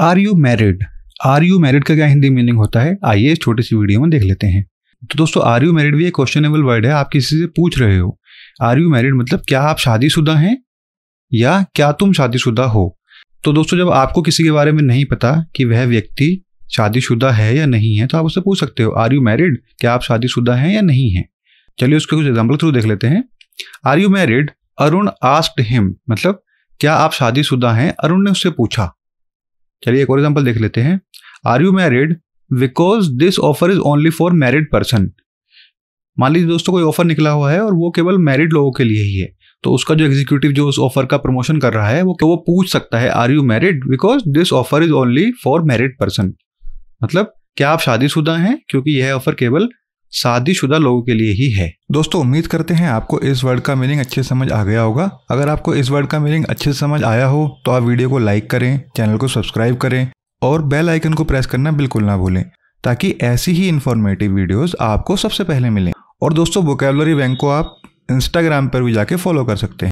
are you married are you married का क्या Hindi meaning होता है आइए इस छोटी सी वीडियो में देख लेते हैं तो दोस्तों आर यू मैरिड भी एक क्वेश्चनेबल वर्ड है आप किसी से पूछ रहे हो आर यू मैरिड मतलब क्या आप शादीशुदा हैं या क्या तुम शादीशुदा हो तो दोस्तों जब आपको किसी के बारे में नहीं पता कि वह व्यक्ति शादीशुदा है या नहीं है तो आप उससे पूछ सकते हो आर यू मैरिड क्या आप शादीशुदा हैं या नहीं हैं चलिए उसके कुछ एग्जाम्पल थ्रू देख लेते हैं are you married Arun asked him मतलब क्या आप शादीशुदा हैं अरुण ने उससे पूछा चलिए एक और एग्जाम्पल देख लेते हैं are you married because this offer is only for married person मान लीजिए दोस्तों कोई ऑफर निकला हुआ है और वो केवल मैरिड लोगों के लिए ही है तो उसका जो एग्जीक्यूटिव जो उस ऑफर का प्रमोशन कर रहा है वो वो पूछ सकता है are you married because this offer is only for married person मतलब क्या आप शादीशुदा हैं क्योंकि यह ऑफर केवल शादीशुदा लोगों के लिए ही है दोस्तों उम्मीद करते हैं आपको इस वर्ड का मीनिंग अच्छे समझ आ गया होगा अगर आपको इस वर्ड का मीनिंग अच्छे समझ आया हो तो आप वीडियो को लाइक करें चैनल को सब्सक्राइब करें और बेल आइकन को प्रेस करना बिल्कुल ना भूलें ताकि ऐसी ही इन्फॉर्मेटिव वीडियोस आपको सबसे पहले मिलें और दोस्तों वोकेबलरी बैंक को आप इंस्टाग्राम पर भी जाके फॉलो कर सकते हैं